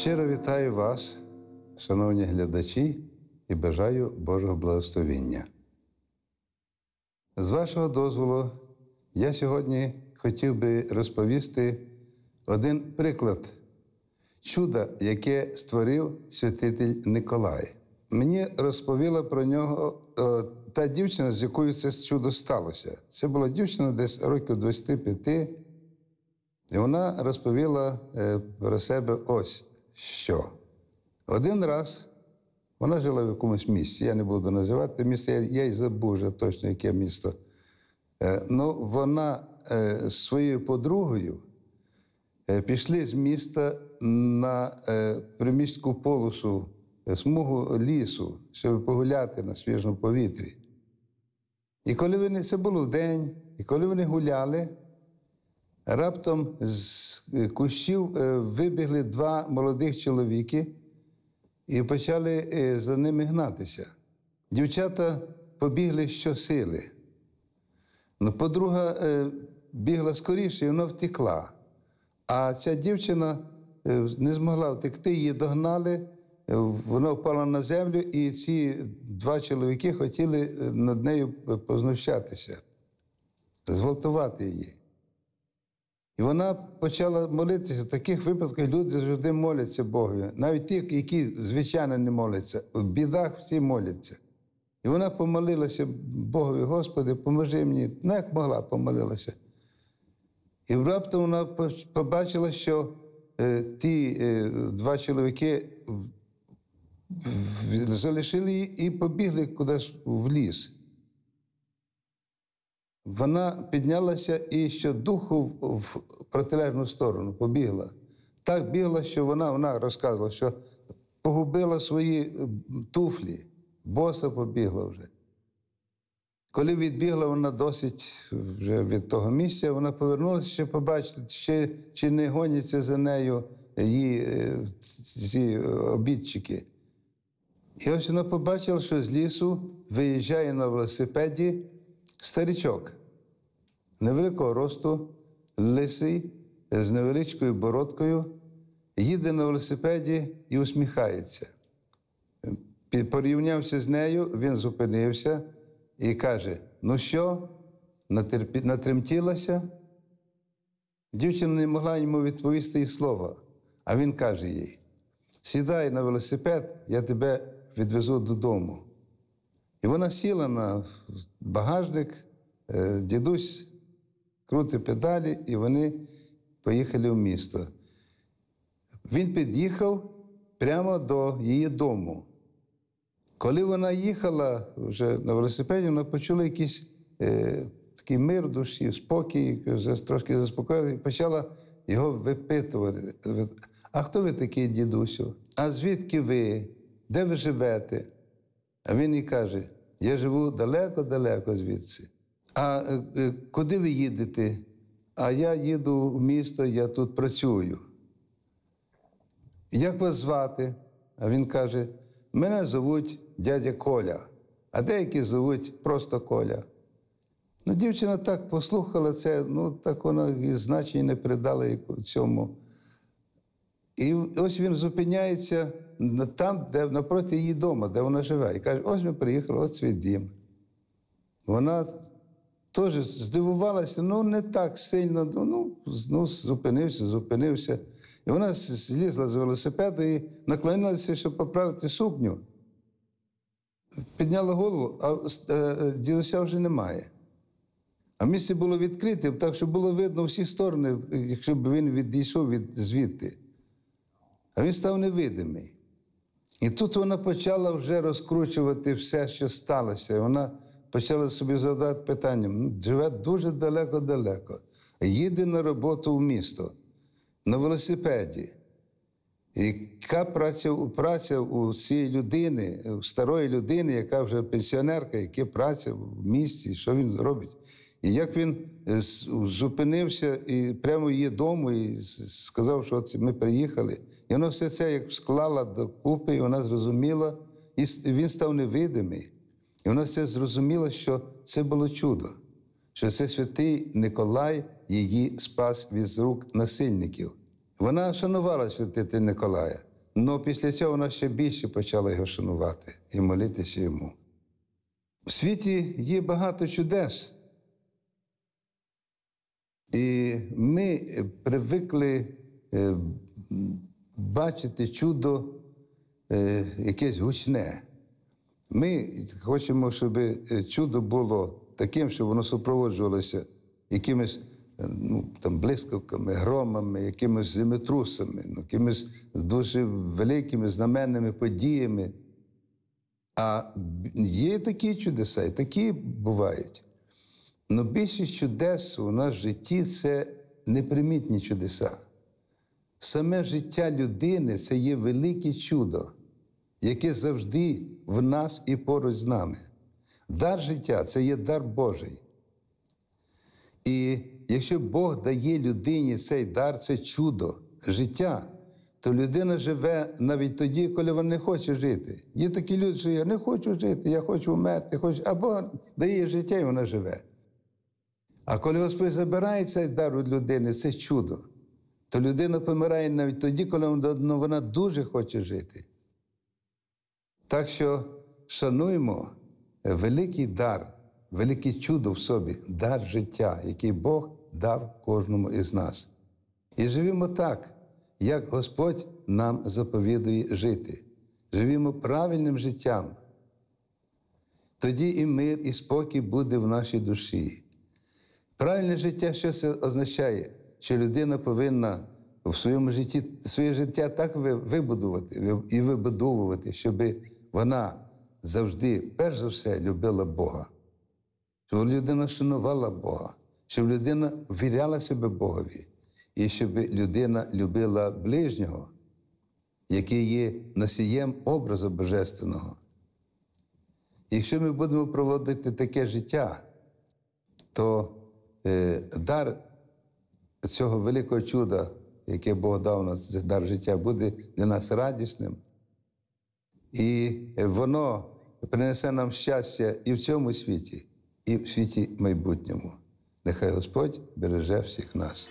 Щиро вітаю вас, шановні глядачі, і бажаю Божого благословення. З вашого дозволу, я сьогодні хотів би розповісти один приклад чуда, яке створив святитель Николай. Мені розповіла про нього е, та дівчина, з якою це чудо сталося. Це була дівчина десь років 25. І вона розповіла е, про себе ось що один раз вона жила в якомусь місці, я не буду називати місце, я, я й забув вже точно, яке місто. Е, ну, вона е, своєю подругою е, пішли з міста на е, приміську полосу е, смугу лісу, щоб погуляти на свіжому повітрі. І коли вони це було в день, і коли вони гуляли, Раптом з е, кущів е, вибігли два молодих чоловіки і почали е, за ними гнатися. Дівчата побігли щосили. Ну, Подруга бігла скоріше і вона втекла. А ця дівчина не змогла втекти, її догнали, вона впала на землю, і ці два чоловіки хотіли над нею познущатися, зґвалтувати її. І вона почала молитися. В таких випадках люди завжди моляться Богові. Навіть ті, які, звичайно, не моляться, в бідах всі моляться. І вона помолилася Богові, Господи, поможи мені, ну як могла, помолилася. І раптом вона побачила, що е, ті е, два чоловіки залишили її і побігли кудись в ліс вона піднялася і ще духу в протилежну сторону побігла. Так бігла, що вона вона розказувала, що погубила свої е, туфлі, боса побігла вже. Коли відбігла вона досить е, вже від того місця, вона повернулася ще побачити, ще, чи не гоняться за нею її е, ці обідчики. І ось вона побачила, що з лісу виїжджає на велосипеді старичок невеликого росту, лисий, з невеличкою бородкою, їде на велосипеді і усміхається. Порівнявся з нею, він зупинився і каже: Ну що, натремтілася? Дівчина не могла йому відповісти і слова, а він каже їй: Сідай на велосипед, я тебе відвезу додому. І вона сіла на багажник, е, дідусь крути педалі, і вони поїхали в місто. Він під'їхав прямо до її дому. Коли вона їхала вже на велосипеді, вона почула якийсь е, такий мир душі, спокій, вже трошки заспокоїла, і почала його випитувати. А хто ви такий, дідусю? А звідки ви? Де ви живете? А він їй каже: я живу далеко-далеко звідси. А е, е, куди ви їдете? А я їду в місто, я тут працюю. Як вас звати? А він каже: мене звуть дядя Коля, а деякі звуть просто Коля. Ну, Дівчина так послухала це, ну так вона і значення не придала цьому. І ось він зупиняється там, де напроти її дому, де вона живе. І каже, ось ми приїхали, ось свій дім. Вона теж здивувалася, ну не так сильно, ну, ну, ну зупинився, зупинився. І вона злізла з велосипеда і наклонилася, щоб поправити сукню. Підняла голову, а е, дідуся вже немає. А місце було відкрите, так що було видно всі сторони, якщо б він відійшов від звідти. А він став невидимий. І тут вона почала вже розкручувати все, що сталося. Вона почали собі задати питання, «Ну, живе дуже далеко-далеко, їде на роботу в місто на велосипеді. Яка праця праця у цієї людини, у старої людини, яка вже пенсіонерка, яка праця в місті, що він робить? І як він е, зупинився і прямо її дому, і сказав, що ми приїхали. І вона все це як склала докупи, і вона зрозуміла, і він став невидимий. І вона це зрозуміла, що це було чудо, що це святий Николай її спас від рук насильників. Вона шанувала святити Николая, але після цього вона ще більше почала його шанувати і молитися йому. У світі є багато чудес. І ми привикли е, бачити чудо е, якесь гучне. Ми хочемо, щоб е, чудо було таким, щоб воно супроводжувалося якимись е, ну, там, блискавками, громами, якимись землетрусами, ну, якимись дуже великими знаменними подіями. А є такі чудеса, і такі бувають. Але більшість чудес у нас в житті це непримітні чудеса. Саме життя людини це є велике чудо яке завжди в нас і поруч з нами. Дар життя це є дар Божий. І якщо Бог дає людині цей дар, це чудо, життя, то людина живе навіть тоді, коли вона не хоче жити. Є такі люди, що я не хочу жити, я хочу вмерти, хочу. а Бог дає життя і вона живе. А коли Господь забирає цей дар від людини, це чудо, то людина помирає навіть тоді, коли вона ну, дуже хоче жити. Так що шануємо великий дар, велике чудо в собі, дар життя, який Бог дав кожному із нас. І живімо так, як Господь нам заповідує жити. Живімо правильним життям. Тоді і мир, і спокій буде в нашій душі. Правильне життя, що це означає, що людина повинна в своєму житті своє життя так вибудувати і вибудовувати, щоби вона завжди, перш за все, любила Бога, щоб людина шанувала Бога, щоб людина віряла себе Богові, і щоб людина любила ближнього, який є носієм образу Божественного. Якщо ми будемо проводити таке життя, то е, дар цього великого чуда, яке Бог дав нас, дар життя, буде для нас радісним. І воно принесе нам щастя і в цьому світі, і в світі майбутньому. Нехай Господь береже всіх нас.